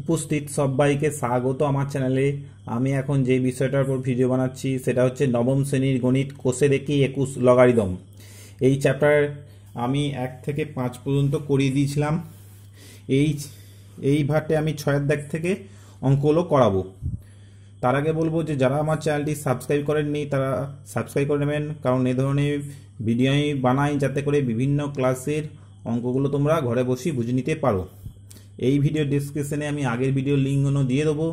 উপস্থিত সবাইকে স্বাগত আমার চ্যানেলে আমি এখন যে বিষয়টার উপর ভিডিও বানাচ্ছি সেটা হচ্ছে নবম শ্রেণীর গণিত কোষে দেখি একুশ লগারিদম এই চ্যাপ্টার আমি এক থেকে পাঁচ পর্যন্ত করিয়ে দিয়েছিলাম এই এই ভাটে আমি ছয়ের দেখ থেকে অঙ্কগুলো করাবো তার আগে বলবো যে যারা আমার চ্যানেলটি সাবস্ক্রাইব করেননি তারা সাবস্ক্রাইব করে নেবেন কারণ এ ধরনের ভিডিও আমি বানাই যাতে করে বিভিন্ন ক্লাসের অঙ্কগুলো তোমরা ঘরে বসেই বুঝে নিতে পারো এই ভিডিও ডিসক্রিপশানে আমি আগের ভিডিও লিঙ্কগুলো দিয়ে দেবো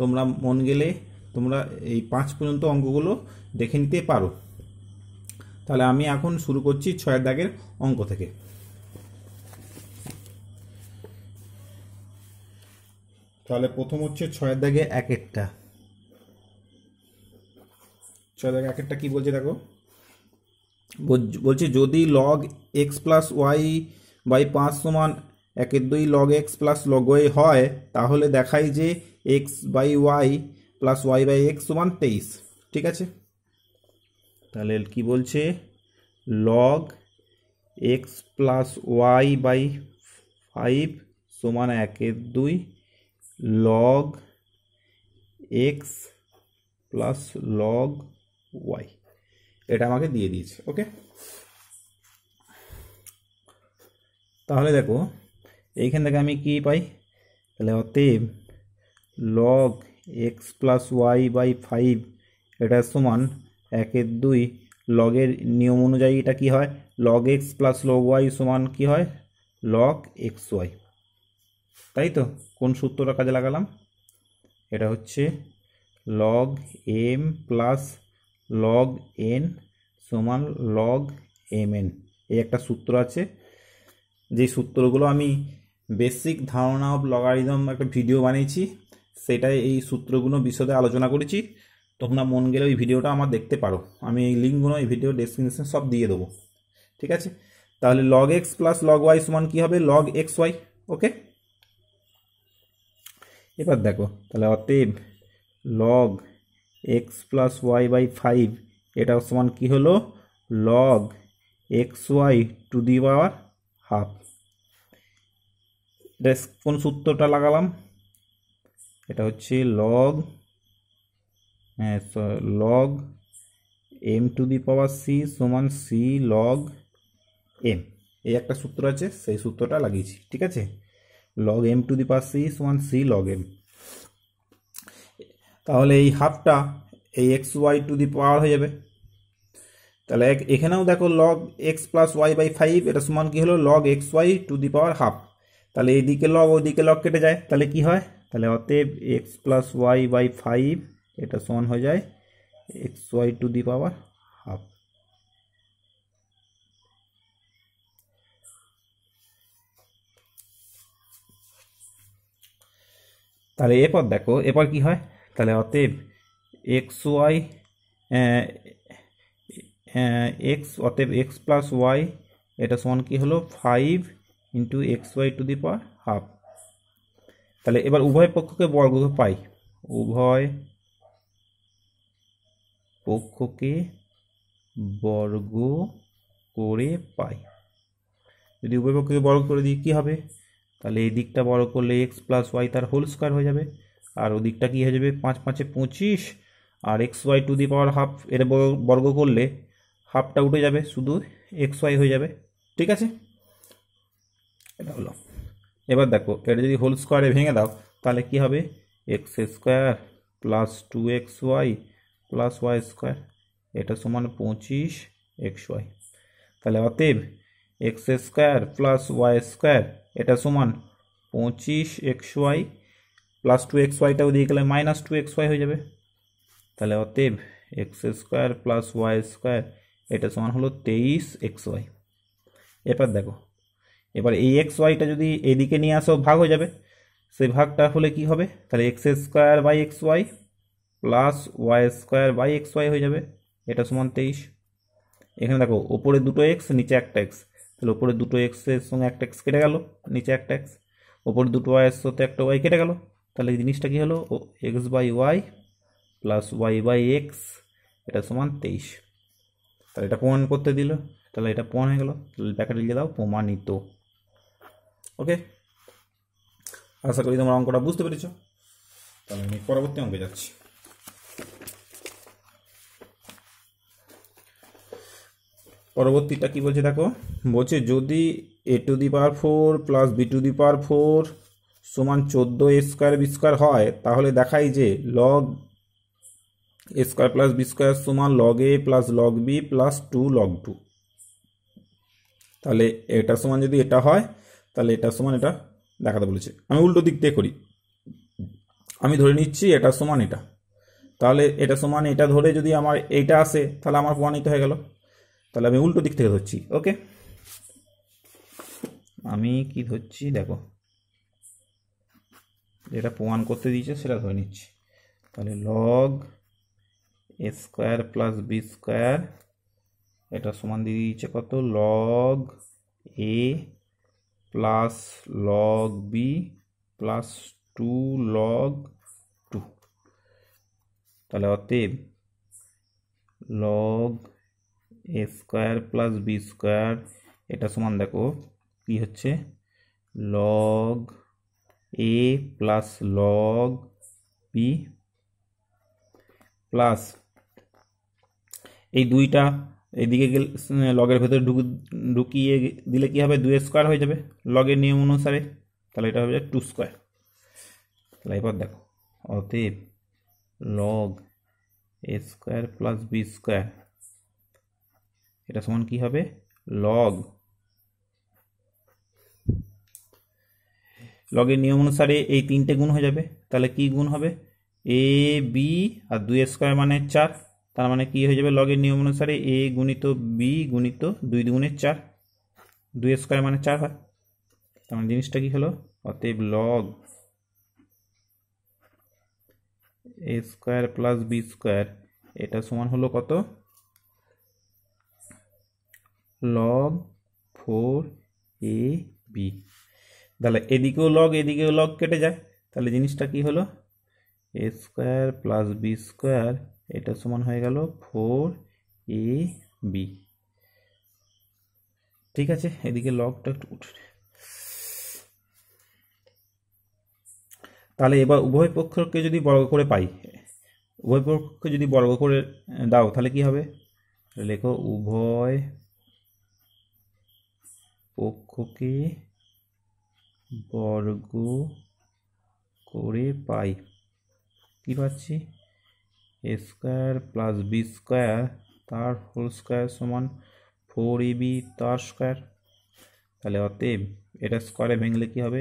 তোমরা মন গেলে তোমরা এই পাঁচ পর্যন্ত অঙ্কগুলো দেখে নিতে পারো তাহলে আমি এখন শুরু করছি ছয়ের দাগের অঙ্ক থেকে তাহলে প্রথম হচ্ছে ছয়ের দাগে এক একটা ছয় দাগে এক একটা কী বলছে দেখো বলছে যদি log x plus y by পাঁচ সমান একের দুই লগ এক্স প্লাস লগ হয় তাহলে দেখায় যে x by y plus y by x সমান তেইশ ঠিক আছে তাহলে কি বলছে log x plus y by five সমান একের দুই log x plus log y এটা আমাকে দিয়ে দিয়েছে ওকে তাহলে দেখো এইখান থেকে আমি কি পাই তাহলে অতএব log x plus y by five এটা সমান একের দুই লগের নিয়ম অনুযায়ী এটা কি হয় log x plus log Y সমান কি হয় লগ এক্স ওয়াই তাই তো কোন সূত্রটা কাজে লাগালাম এটা হচ্ছে log m plus log n সমান লগ এম এন এই একটা সূত্র আছে যে সূত্রগুলো আমি বেসিক ধারণা অফ লগারিদম একটা ভিডিও বানিয়েছি সেটাই এই সূত্রগুলো বিশদে আলোচনা করেছি তোমরা মন গেলে ওই ভিডিওটা আমার দেখতে পারো আমি এই লিঙ্কগুলো এই ভিডিও ডেসক্রিপশন সব দিয়ে দেবো ঠিক আছে তাহলে log x plus log Y সমান কী হবে লগ এক্স ওয়াই ওকে এবার দেখো তাহলে অতএব log x plus y by five এটা সমান কী হলো log x y to the power half এটা কোন সূত্রটা লাগালাম এটা হচ্ছে লগ হ্যাঁ log m to the power c সমান সি লগ এম এই একটা সূত্র আছে সেই সূত্রটা লাগিয়েছি ঠিক আছে log m to the power c সমান সি লগ এম তাহলে এই হাফটা এই x y to the power হয়ে যাবে তাহলে এখানেও দেখো log x plus y by five এটা সমান কী হলো log x y to the power half তালে এদিকে লগ ওইদিকে লগ কেটে যায় তাহলে কি হয় তাহলে অতএব x + y / 5 এটা সমান হয়ে যায় xy to the power half তাহলে এপার দেখো এপার কি হয় তাহলে অতএব xy x অতএব x + y এটা সমান কি হলো 5 into x y to the power half তাহলে এবার উভয় পক্ষকে বর্গ পাই উভয় পক্ষকে বর্গ করে পাই যদি উভয় পক্ষকে বর্গ করে দিই কী হবে তাহলে এই দিকটা বড় করলে এক্স প্লাস ওয়াই তার হোল স্কোয়ার হয়ে যাবে আর ওদিকটা দিকটা কী হয়ে যাবে পাঁচ পাঁচে পঁচিশ আর x y to the power half এর বর্গ করলে হাফটা উঠে যাবে শুধু এক্স ওয়াই হয়ে যাবে ঠিক আছে এটা হলো এবার দেখো এটা যদি হোল স্কোয়ারে ভেঙে দাও তাহলে কি হবে x square plus two x y plus y square এটা সমান পঁচিশ এক্স ওয়াই তাহলে অতএব x square plus y square এটা সমান পঁচিশ x y plus two x ওয়াইটাও দিয়ে গেলে মাইনাস টু এক্স ওয়াই হয়ে যাবে তাহলে অতএব x square plus y square এটা সমান হলো তেইশ এক্স ওয়াই এবার দেখো এবার এই এক্স ওয়াইটা যদি এদিকে নিয়ে আসো ভাগ হয়ে যাবে সেই ভাগটা হলে কি হবে তাহলে x square by x y plus y square by x y হয়ে যাবে এটা সমান তেইশ এখানে দেখো ওপরে দুটো এক্স নিচে একটা এক্স তাহলে ওপরে দুটো এক্সের সঙ্গে একটা এক্স কেটে গেল নিচে একটা এক্স ওপরে দুটো ওয়াইয়ের সাথে একটা ওয়াই কেটে গেল তাহলে জিনিসটা কী হলো ও x by y plus y by x এটা সমান তেইশ তাহলে এটা প্রমাণ করতে দিল তাহলে এটা প্রমাণ হয়ে গেলো তাহলে ব্যাকেটে লিখে দাও প্রমাণিত ওকে আশা করি তোমার অঙ্কটা বুঝতে পেরেছ তাহলে আমি পরবর্তী অঙ্কে যাচ্ছি পরবর্তীটা কি বলছে দেখো বলছে যদি a to the power four plus b to the power four সমান চোদ্দো এ স্কোয়ার বি স্কোয়ার হয় তাহলে দেখাই যে log a square plus B square সমান log a plus log b plus two log two তাহলে এটা সমান যদি এটা হয় তাহলে এটার সমান এটা দেখাতে বলেছে আমি উল্টো দিক দিয়ে করি আমি ধরে নিচ্ছি এটা সমান এটা তাহলে এটা সমান এটা ধরে যদি আমার এইটা আসে তাহলে আমার প্রমাণিত হয়ে গেল তাহলে আমি উল্টো দিক থেকে ধরছি ওকে আমি কি ধরছি দেখো যেটা প্রমাণ করতে দিয়েছে সেটা ধরে নিচ্ছি তাহলে log a square plus B square এটা সমান দিয়ে দিয়েছে কত log a plus log b plus two log two তাহলে অতএব log a square plus B square এটা সমান দেখো কি হচ্ছে log a plus log b plus এই দুইটা এইদিকে গেলে লগের ভেতরে ঢুক ঢুকিয়ে দিলে কী হবে দুই স্কোয়ার হয়ে যাবে লগের নিয়ম অনুসারে তাহলে এটা হবে টু স্কোয়ার তাহলে এবার দেখো অতএব log a square plus B square এটা সমান কী হবে লগ লগের নিয়ম অনুসারে এই তিনটে গুণ হয়ে যাবে তাহলে কি গুণ হবে এ বি আর দুই স্কোয়ার মানে চার তার মানে কি হয়ে যাবে লগের নিয়ম অনুসারে এ গুণিত বি গুণিত দুই দুগুণের চার দুই স্কোয়ার মানে চার হয় তার মানে জিনিসটা কি হলো অতএব log a square plus B square এটা সমান হলো কত লগ ফোর এ বি তাহলে এদিকেও লগ এদিকেও লগ কেটে যায় তাহলে জিনিসটা কি হলো a square plus B square এটা সমান হয়ে গেল ফোর এ বি ঠিক আছে এদিকে লকটা একটু তাহলে এবার উভয় পক্ষকে যদি বর্গ করে পাই উভয় পক্ষকে যদি বর্গ করে দাও তাহলে কি হবে লেখো উভয় পক্ষকে বর্গ করে পাই কি পাচ্ছি a square plus B square তার হোল স্কোয়ার সমান ফোর এ বি তার স্কোয়ার তাহলে অতএব এটা স্কোয়ারে ভেঙলে কী হবে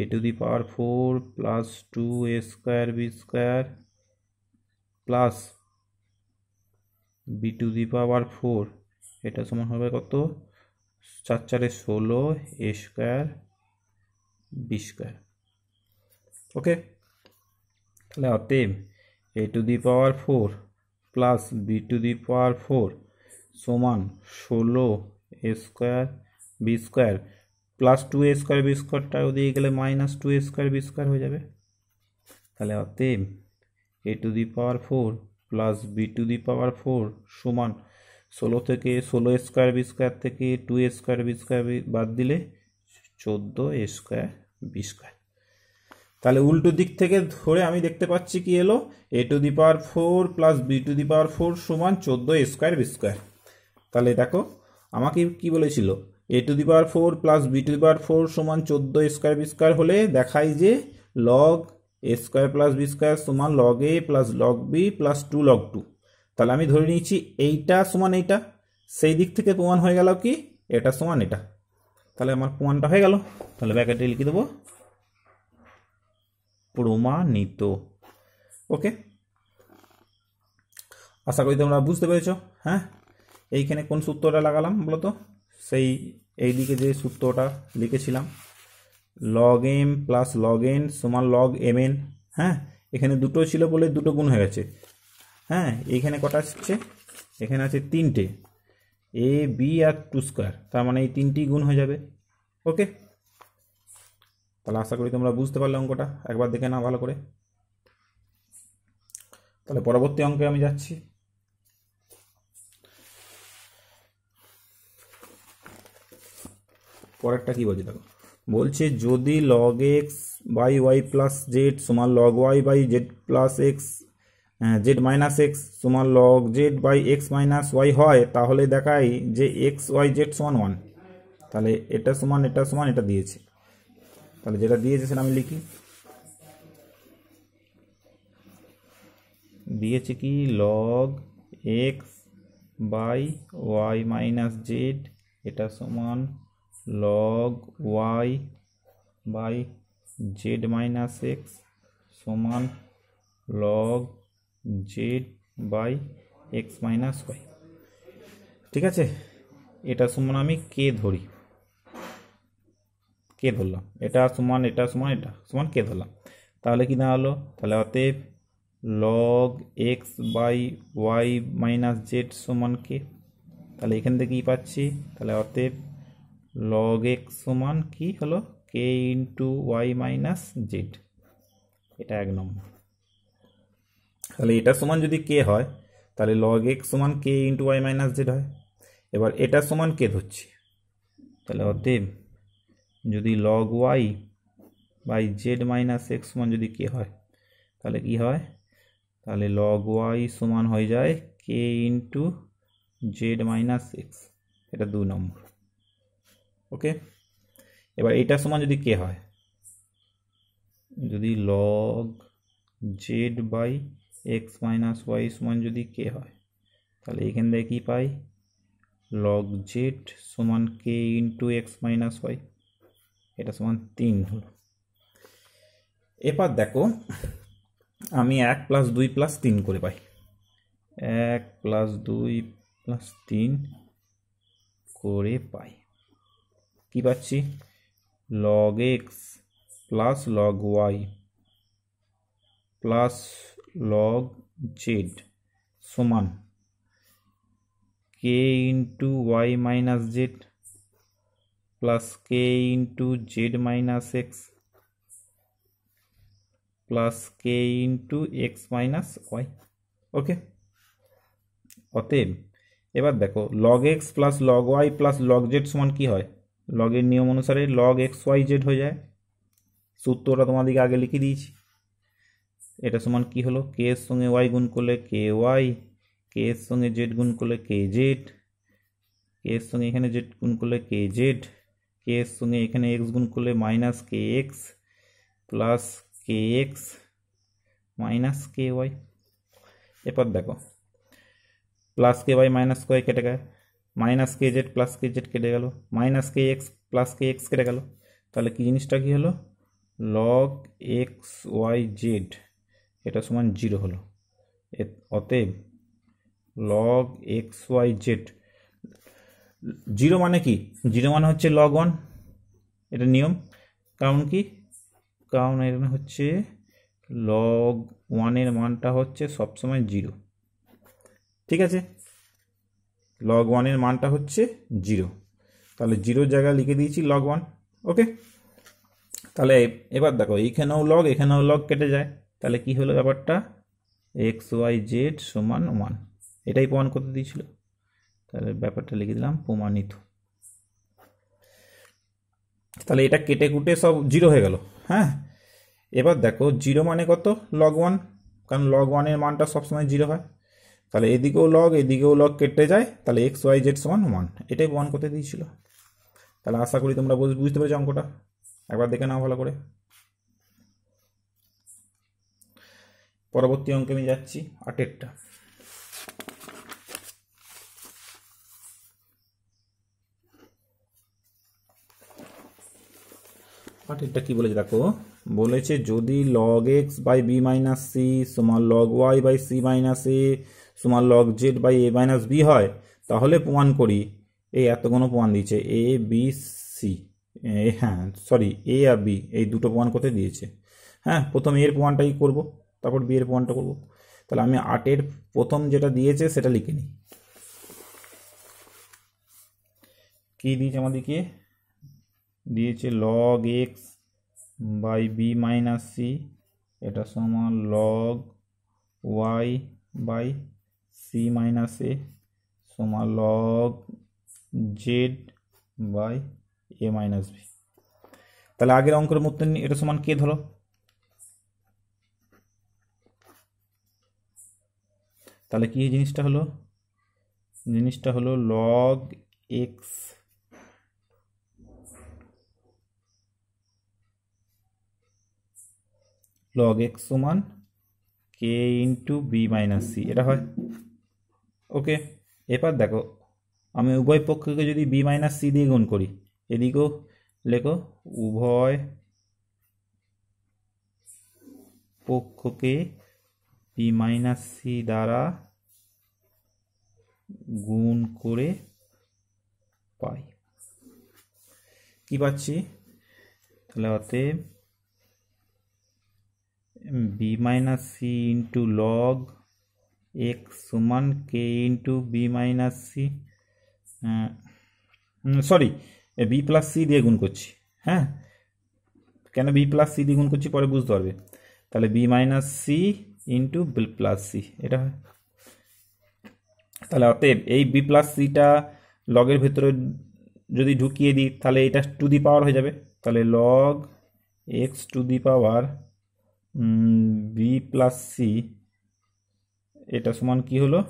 a to the power four plus two a square b square plus b to the power four এটা সমান হবে কত চার চারে ষোলো a square b square okay তাহলে অতএব a to the power four plus b to the power four সমান ষোলো a square b square plus two a square b স্কোয়ারটা দিয়ে গেলে minus two a square b square হয়ে যাবে তাহলে অতএব a to the power four plus b to the power four সমান ষোলো থেকে ষোলো স্কোয়ার বি স্কোয়ার থেকে টু স্কোয়ার বি স্কোয়ার বাদ দিলে চোদ্দো স্কোয়ার বি স্কোয়ার তাহলে উল্টো দিক থেকে ধরে আমি দেখতে পাচ্ছি কি এলো a to the power four plus b to the power four সমান চোদ্দো স্কোয়ার বি স্কোয়ার তাহলে দেখো আমাকে কি বলেছিল a to the power four plus b to the power four সমান চোদ্দো স্কোয়ার বি স্কোয়ার হলে দেখাই যে log a square plus B square সমান log a plus log b plus two log two তাহলে আমি ধরে নিয়েছি এইটা সমান এইটা সেই দিক থেকে প্রমাণ হয়ে গেল কি এটা সমান এটা তাহলে আমার প্রমাণটা হয়ে গেল তাহলে ব্যাকেটে লিখে দেবো প্রমাণিত ওকে আশা করি তোমরা বুঝতে পেরেছ হ্যাঁ এইখানে কোন সূত্রটা লাগালাম বলো তো সেই এই দিকে যে সূত্রটা লিখেছিলাম log m plus log n সমান লগ এম এন হ্যাঁ এখানে দুটো ছিল বলে দুটো গুণ হয়ে গেছে হ্যাঁ এইখানে কটা আসছে এখানে আছে তিনটে এ বি আর টু স্কোয়ার তার মানে এই তিনটি গুণ হয়ে যাবে ওকে তাহলে আশা করি তোমরা বুঝতে পারলে অঙ্কটা একবার দেখে নাও ভালো করে তাহলে পরবর্তী অঙ্কে আমি যাচ্ছি পরেরটা কি বলছি দেখো বলছে যদি log x by y plus z সমান log y by z plus x z minus x সমান log Z by x minus y হয় তাহলে দেখাই যে এক্স ওয়াই জেড সমান ওয়ান তাহলে এটা সমান এটা সমান এটা দিয়েছে তাহলে যেটা দিয়েছে সেটা আমি লিখি দিয়েছে কি log x by y minus z এটা সমান log y by z minus x সমান log Z by x minus y ঠিক আছে এটা সমান আমি কে ধরি কে ধরলাম এটা সমান এটা সমান এটা সমান কে ধরলাম তাহলে কি দাঁড়ালো তাহলে অতএব log x by y minus z সমান কে তাহলে এখান থেকে কী পাচ্ছি তাহলে অতএব লগ এক্স সমান কী হলো কে ইন্টু ওয়াই মাইনাস জেড এটা এক নম্বর তাহলে এটা সমান যদি কে হয় তাহলে লগ এক্স সমান কে ইন্টু ওয়াই মাইনাস জেড হয় এবার এটা সমান কে ধরছি তাহলে অতএব যদি log y by z minus x সমান যদি কে হয় তাহলে কি হয় তাহলে লগ ওয়াই সমান হয়ে যায় k into z minus x এটা দু নম্বর ওকে এবার এটা সমান যদি কে হয় যদি log Z by x minus y সমান যদি কে হয় তাহলে এখান থেকে কী পাই লগ জেড সমান কে ইন্টু এক্স মাইনাস ওয়াই এটা সমান তিন হলো এবার দেখো আমি এক প্লাস দুই প্লাস তিন করে পাই এক প্লাস দুই প্লাস তিন করে পাই কি পাচ্ছি log x plus log y plus log Z সমান কে into y minus z plus k into z minus x plus k into x minus y okay অতএব এবার দেখো log x plus log y plus log Z সমান কী হয় লগের নিয়ম অনুসারে লগ এক্স ওয়াই জেড হয়ে যায় সূত্রটা তোমাদেরকে আগে লিখে দিয়েছি এটা সমান কি হলো কে এর সঙ্গে ওয়াই গুণ করলে কে ওয়াই কে এর সঙ্গে জেড গুণ করলে কে জেড কে এর সঙ্গে এখানে জেড গুণ করলে কে জেড কে এর সঙ্গে এখানে এক্স গুণ করলে minus k x plus k x minus k y এরপর দেখো plus k y minus k y কেটে গেল minus k z plus k z কেটে গেল minus k x plus k x কেটে গেল তাহলে কী জিনিসটা কী হলো লগ এক্স ওয়াই জেড এটা সমান জিরো হলো অতএব log x y z zero মানে কি জিরো মানে হচ্ছে লগ ওয়ান এটা নিয়ম কারণ কি কারণ এর মানে হচ্ছে লগ ওয়ানের মানটা হচ্ছে সবসময় জিরো ঠিক আছে লগ ওয়ানের মানটা হচ্ছে জিরো তাহলে জিরো জায়গায় লিখে দিয়েছি লগ ওয়ান ওকে তাহলে এবার দেখো এইখানেও লগ এখানেও লগ কেটে যায় তাহলে কি হলো ব্যাপারটা এক্স ওয়াই জেড সমান ওয়ান এটাই প্রমাণ করতে দিয়েছিলো তাহলে ব্যাপারটা লিখে দিলাম প্রমাণিত তাহলে এটা কেটে কুটে সব জিরো হয়ে গেল হ্যাঁ এবার দেখো জিরো মানে কত লগ ওয়ান কারণ লগ ওয়ানের মানটা সবসময় জিরো হয় তাহলে এদিকেও লগ এদিকেও লগ কেটে যায় তাহলে এক্স ওয়াই জেড সমান ওয়ান এটাই ওয়ান করতে দিয়েছিল তাহলে আশা করি তোমরা বুঝতে পেরেছো অঙ্কটা একবার দেখে নাও ভালো করে পরবর্তী অঙ্কে আমি যাচ্ছি আটেরটা বাট এটা কি বলেছে দেখো বলেছে যদি log x by b minus c সমান log y by c minus a সমান log Z by A minus b হয় তাহলে প্রমাণ করি এই এতগুলো প্রমাণ দিয়েছে এ বি সি হ্যাঁ সরি এ আর বি এই দুটো প্রমাণ করতে দিয়েছে হ্যাঁ প্রথম এর প্রমাণটাই করব তারপর বি এর প্রমাণটা করব তাহলে আমি আটের প্রথম যেটা দিয়েছে সেটা লিখে নিই কী দিয়েছে আমাদেরকে দিয়েছে log x by b minus c এটা সমান log y by c minus a সমান log Z by A minus b তাহলে আগের অঙ্কের মধ্যে এটা সমান কে ধরো তাহলে কী জিনিসটা হলো জিনিসটা হলো লগ এক্স লগ এক্স সমান কে ইন্টু বি মাইনাস সি এটা হয় ওকে এরপর দেখো আমি উভয় পক্ষকে যদি বি মাইনাস সি দিয়ে গুণ করি এদিকেও লেখো উভয় পক্ষকে বি মাইনাস সি দ্বারা গুণ করে পাই কি পাচ্ছি তাহলে অতএব b minus c into log x সমান কে into b minus c sorry b plus c দিয়ে গুণ করছি হ্যাঁ কেন বি প্লাস সি দিয়ে গুণ করছি পরে বুঝতে পারবে তাহলে b minus c into b plus c এটা তাহলে অতএব এই বি প্লাস সিটা লগের ভেতরে যদি ঢুকিয়ে দিই তাহলে এটা টু দি পাওয়ার হয়ে যাবে তাহলে log x to the power b plus c এটা সমান কি হলো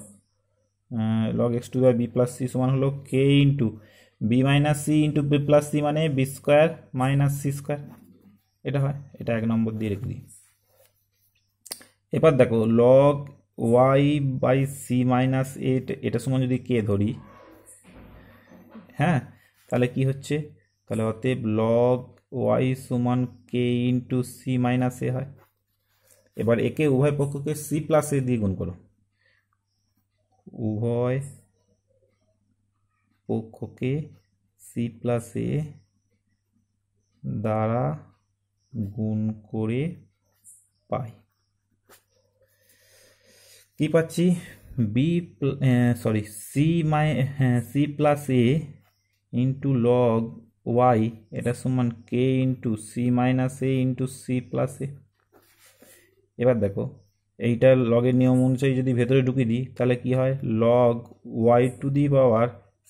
log x to by b plus c সমান হলো কে into b minus c into b plus c মানে b square minus c square এটা হয় এটা এক নম্বর দিয়ে রেখে দিই এবার দেখো log y by c minus at এটা সমান যদি কে ধরি হ্যাঁ তাহলে কি হচ্ছে তাহলে অতএব লগ ওয়াই সমান কে ইন্টু সি মাইনাস এ হয় এবার একে উভয় পক্ষকে সি প্লাস এ দিয়ে গুণ করো উভয় পক্ষকে সি প্লাস এ দ্বারা গুণ করে পাই কি পাচ্ছি b sorry c my c plus a into log y এটা সমান কে into C minus A into c plus a এবার দেখো এইটা লগের নিয়ম অনুযায়ী যদি ভেতরে ঢুকিয়ে দিই তাহলে কি হয় log Y to the power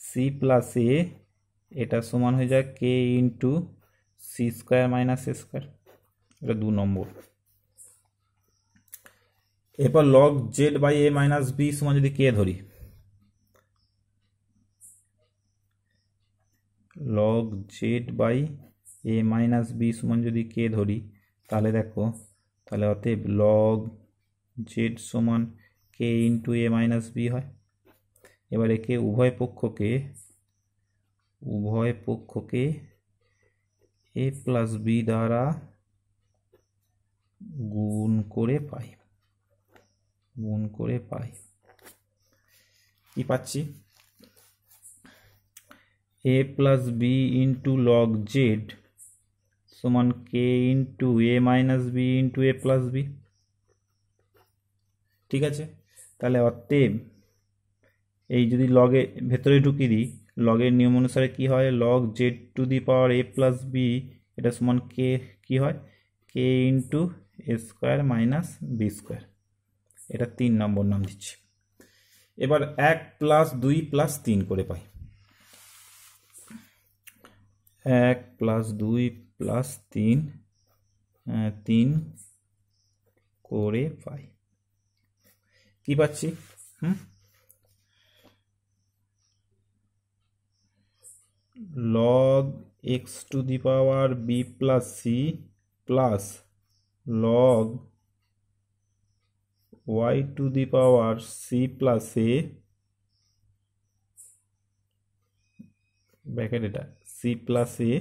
c plus a এটা সমান হয়ে যায় k into C square minus a square এটা দু নম্বর এরপর log Z by A minus b সমান যদি কে ধরি log Z by A minus b সমান যদি কে ধরি তাহলে দেখো তাহলে অতএব লগ জেড সমান কে ইন্টু এ মাইনাস বি হয় এবার একে উভয় পক্ষকে উভয় পক্ষকে এ প্লাস বি দ্বারা গুণ করে পাই গুণ করে পাই কি পাচ্ছি a plus b into log Z সমান কে into A minus B into a plus b ঠিক আছে তাহলে অতএব এই যদি লগে ভেতরে ঢুকিয়ে দিই লগের নিয়ম অনুসারে কি হয় log Z to the power a plus b এটা সমান কে কি হয় কে ইন্টু এ স্কোয়ার মাইনাস বি স্কোয়ার এটা তিন নম্বর নাম দিচ্ছি এবার এক প্লাস দুই প্লাস তিন করে পাই এক প্লাস দুই প্লাস তিন তিন করে পাই কি পাচ্ছি হুম log x to the power b plus c plus log Y to the power c plus a bracket এটা c plus a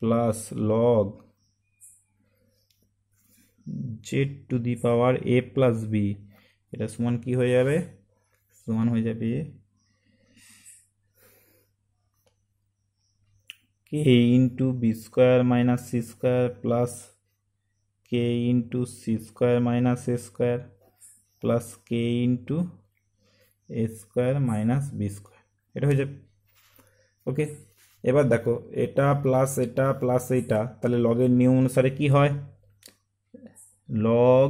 plus log Z to the power a plus b এটা সমান কি হয়ে যাবে সমান হয়ে যাবে k into b square minus c square plus k into C square minus a square plus k into A square minus b square এটা হয়ে যাবে ওকে এবার দেখো এটা প্লাস এটা প্লাস এইটা তাহলে লগের নিয়ম অনুসারে কি হয় লগ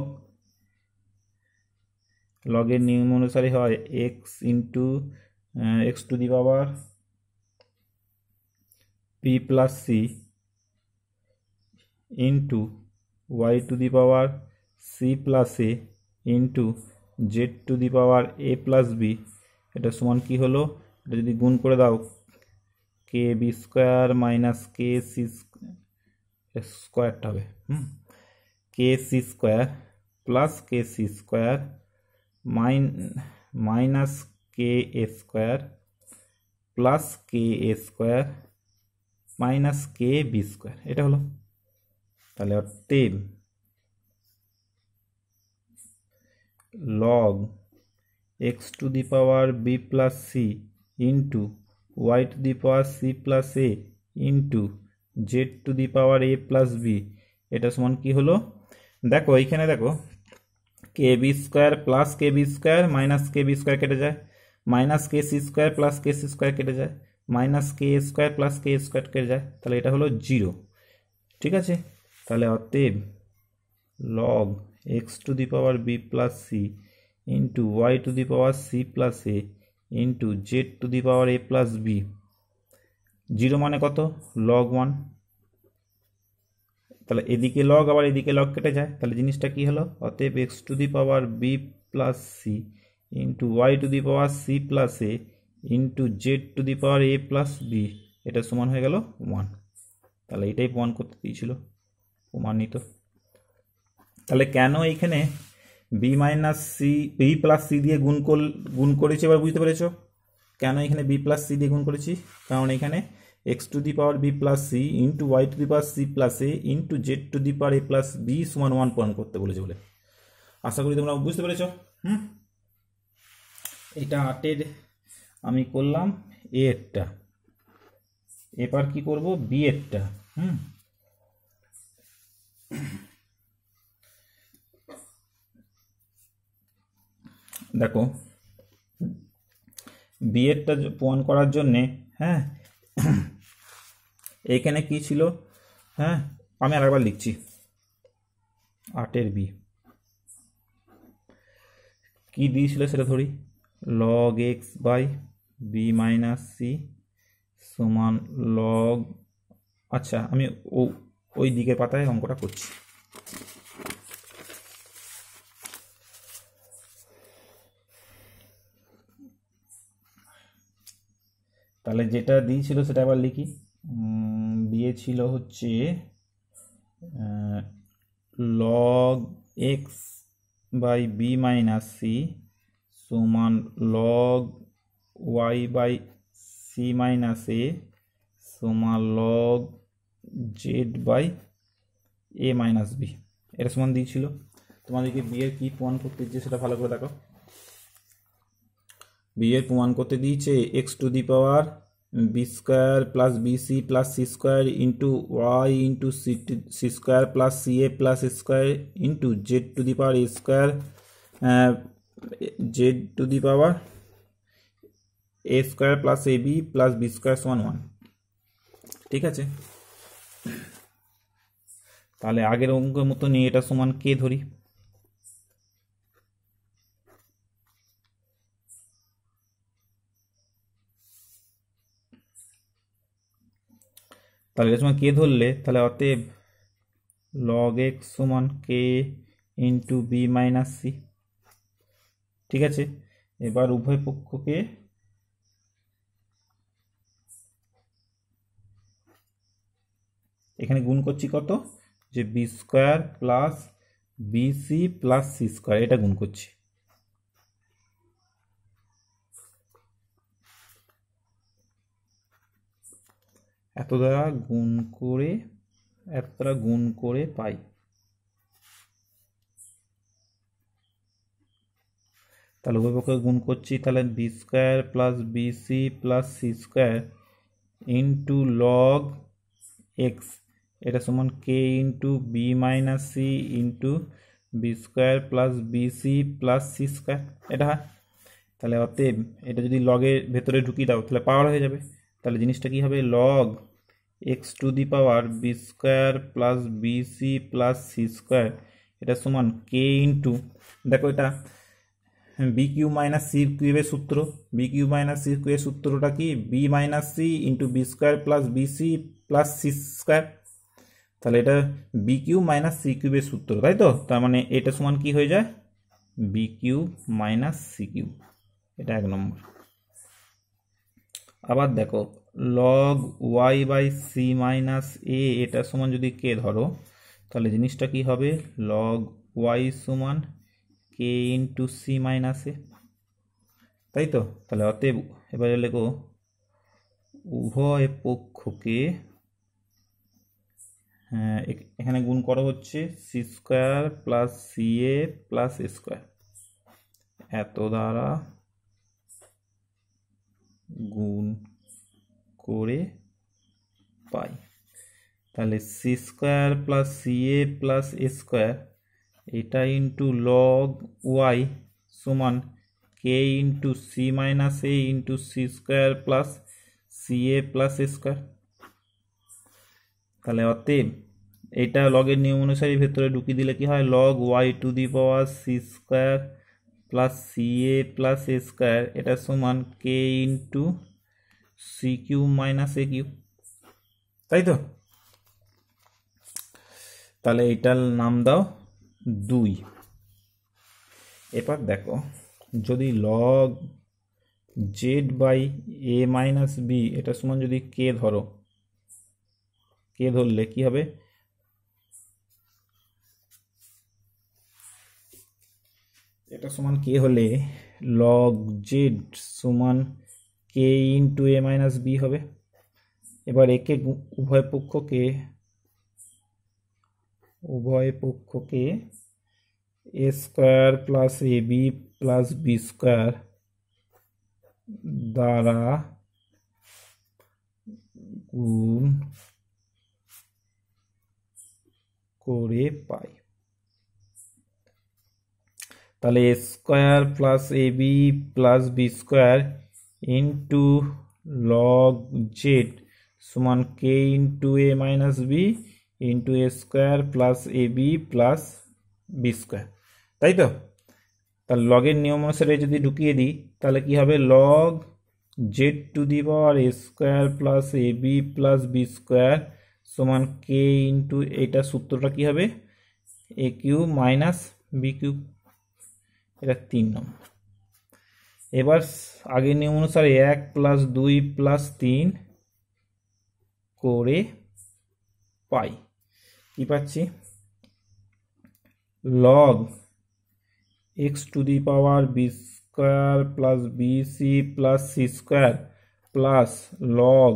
লগের নিয়ম অনুসারে হয় x into x to the power p plus c into Y to the power c plus a into Z to the power a plus b এটা সমান কি হলো এটা যদি গুণ করে দাও k b square minus k c স্কোয়ারটা হবে হুম k c square plus k c square mine minus k a square plus k a square minus k b square এটা হলো তাহলে ten log x to the power b plus c into Y to the power c plus a into Z to the power a plus b এটা সমান কি হলো দেখো এইখানে দেখো k b square plus k b square minus k b square কেটে যায় minus k c square plus k c square কেটে যায় minus k square plus k square কেটে যায় তাহলে এটা হলো জিরো ঠিক আছে তাহলে অতএব log x to the power b plus c into Y to the power c plus a into Z to the power a plus b zero মানে কত লগ ওয়ান তাহলে এদিকে লগ আবার এদিকে লগ কেটে যায় তাহলে জিনিসটা কি হলো অতএব x to the power b plus c into Y to the power c plus a into Z to the power a plus b এটা সমান হয়ে গেল ওয়ান তাহলে এটাই প্রমাণ করতে দিয়েছিল প্রমাণিত তাহলে কেন এইখানে b minus c b plus c দিয়ে গুণ কর গুণ করেছি এবার বুঝতে পেরেছ কেন এখানে বি প্লাস সি দিয়ে গুণ করেছি কারণ এখানে x to the power b plus c into Y to the power c plus a into Z to the power a plus b সমান ওয়ান পয়েন্ট করতে বলেছে বলে আশা করি তোমরা বুঝতে পেরেছ হুম এটা আটের আমি করলাম এ একটা এবার কি করব বি একটা হুম দেখো বিএডটা প্রমাণ করার জন্যে হ্যাঁ এইখানে কি ছিল হ্যাঁ আমি আরেকবার লিখছি আটের বি কি দিয়েছিল সেটা ধরি log x by b minus c সমান লগ আচ্ছা আমি ও ওই দিকের পাতায় অঙ্কটা করছি তাহলে যেটা দিয়েছিল সেটা আবার লিখি দিয়েছিল হচ্ছে log x by b minus c সমান log y by c minus a সমান log Z by A minus B এটা সমান দিয়েছিল তোমাদেরকে বিয়ের কী প্রমাণ করতে সেটা ভালো করে দেখো বি এর প্রমাণ করতে দিয়েছে x to the power B square plus B C plus C square into y into c c square plus C A plus square into Z to the power square z to the power A square plus A B plus B square সমান one ঠিক আছে তাহলে আগের অঙ্কের মতনই এটা সমান কে ধরি তাহলে এটার সময় কে ধরলে তাহলে অতএব লগ এক্স সমান কে ইন্টু বি মাইনাস সি ঠিক আছে এবার উভয় পক্ষকে এখানে গুণ করছি কত যে b square plus bc plus C square এটা গুণ করছি এত দ্বারা গুণ করে এত দ্বারা গুণ করে পাই তাহলে উভয় পক্ষে গুণ করছি তাহলে b square plus bc plus C square into log x এটা সমান কে into b minus c into b square plus bc plus C square এটা হয় তাহলে অতএব এটা যদি লগের ভেতরে ঢুকিয়ে দাও তাহলে পাওয়ার হয়ে যাবে তাহলে জিনিসটা কী হবে log x to the power B square plus bc plus C square এটা সমান কে ইন্টু দেখো এটা বি কিউ মাইনাস সি কিউবের সূত্র বি কিউ মাইনাস সি এর সূত্রটা কি b minus c into b square plus bc plus C square তাহলে এটা বি কিউ মাইনাস সি কিউবের সূত্র তাই তো তার মানে এটা সমান কি হয়ে যায় b cube minus c cube এটা এক নম্বর আবার দেখো log y by c minus a এটা সমান যদি কে ধরো তাহলে জিনিসটা কি হবে লগ ওয়াই সমান কে ইন্টু সি মাইনাস এ তাই তো তাহলে অতএব এবারে লেখো উভয় পক্ষকে হ্যাঁ এখানে গুণ করা হচ্ছে C square plus C A plus A square এত দ্বারা গুণ করে পাই তাহলে C square plus C A plus A square এটা ইন্টু লগ ওয়াই সমান কে into C minus A into C square plus C A plus A square তাহলে অতএব এটা লগের নিয়ম অনুসারে ভেতরে ঢুকিয়ে দিলে কি হয় log Y to the power C square plus C A plus A square এটা সমান কে into C cube minus A cube তাই তো তাহলে এটার নাম দাও দুই এবার দেখো যদি log Z by A minus B এটা সমান যদি কে ধরো কে ধরলে কি হবে এটা সমান কে হলে লগ জেড সমান কে ইন্টু এ মাইনাস বি হবে এবার একে উভয় পক্ষকে উভয় পক্ষকে A square plus A B plus B square দ্বারা গুণ করে পাই তাহলে A square plus A B plus B square into log Z সমান কে into A minus B into A square plus A B plus B square তাই তো তাহলে লগের নিয়ম অনুসারে যদি ঢুকিয়ে দিই তাহলে কি হবে log Z to the power A square plus A B plus B square সমান কে ইন্টু এটা সূত্রটা কী হবে A cube minus B cube এটা তিন নম্বর এবার আগের নিয়ম অনুসারে এক প্লাস দুই প্লাস তিন করে পাই কী পাচ্ছি log x to the power B square plus B C plus C square plus log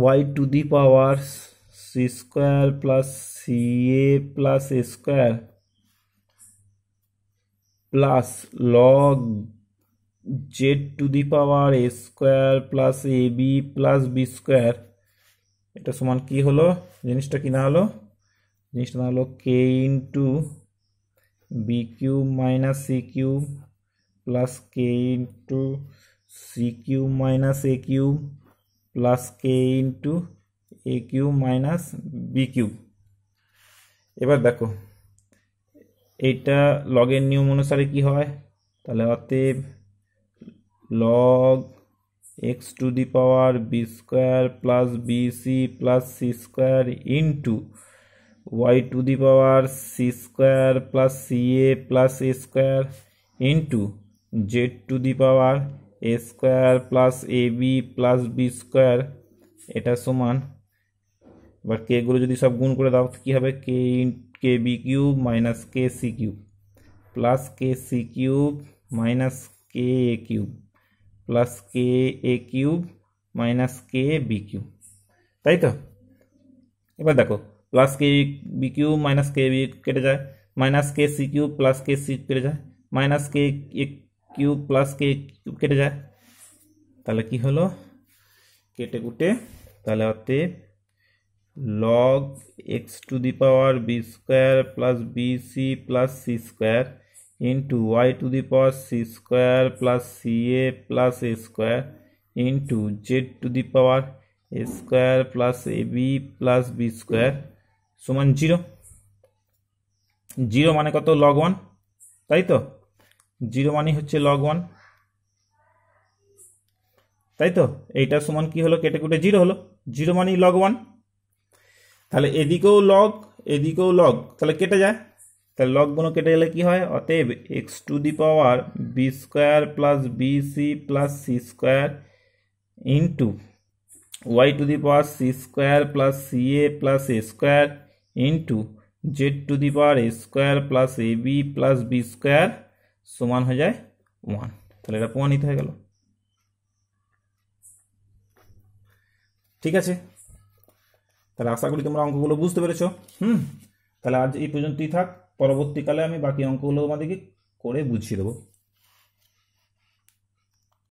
Y to the power C square plus C A plus A square plus log Z to the power A square plus A B plus B square এটা সমান কি হলো জিনিসটা কিনা না হলো জিনিসটা না হলো কে into B cube minus C cube plus K to C cube minus A cube plus K into A cube minus B cube এবার দেখো এইটা লগের নিয়ম অনুসারে কি হয় তাহলে অতএব log x to the power B square plus B C plus C square into Y to the power C square plus C A plus A square into Z to the power A square plus A B plus B square এটা সমান এবার কেগুলো যদি সব গুণ করে দাও কী হবে K into K B cube minus K C cube plus के C cube minus K A cube plus K A cube minus K B cube तई तो ए देखो plus K B cube minus K B कटे जाए minus K C cube plus के सी कटे जाए minus K A cube plus K cube कटे जाए तेल क्य हल केटे कूटे तेल अत log x to the power B square plus B C plus C square into Y to the power C square plus C A plus A square into Z to the power A square plus A B plus B square সমান zero zero মানে কত log one তাই তো zero মানে হচ্ছে log one তাই তো এইটা সমান কি হলো কেটে কুটে জিরো হলো জিরো মানেই লগ ওয়ান তাহলে এদিকেও লগ এদিকেও লগ তাহলে কেটে যায় তাহলে লগগুলো কেটে গেলে কি হয় অতএব x to the power B square plus B C plus C square into Y to the power C square plus C A plus A square into Z to the power A square plus A B plus B square সমান হয়ে যায় one তাহলে এটা প্রমাণিত হয়ে গেল ঠিক আছে তাহলে আশা করি তোমরা অঙ্কগুলো বুঝতে পেরেছো হুম তাহলে আজ এই পর্যন্তই থাক পরবর্তীকালে আমি বাকি অঙ্কগুলো আমাদেরকে করে বুঝিয়ে দেবো